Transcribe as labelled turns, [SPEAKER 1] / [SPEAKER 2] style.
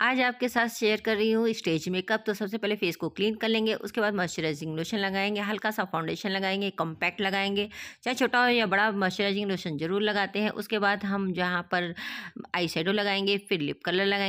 [SPEAKER 1] आज आपके साथ शेयर कर रही हूँ स्टेज मेकअप तो सबसे पहले फेस को क्लीन कर लेंगे उसके बाद मॉइस्चराइजिंग लोशन लगाएंगे हल्का सा फाउंडेशन लगाएंगे कॉम्पैक्ट लगाएंगे चाहे छोटा हो या बड़ा मॉइस्चराइजिंग लोशन ज़रूर लगाते हैं उसके बाद हम जहाँ पर आई लगाएंगे फिर लिप कलर लगाएंगे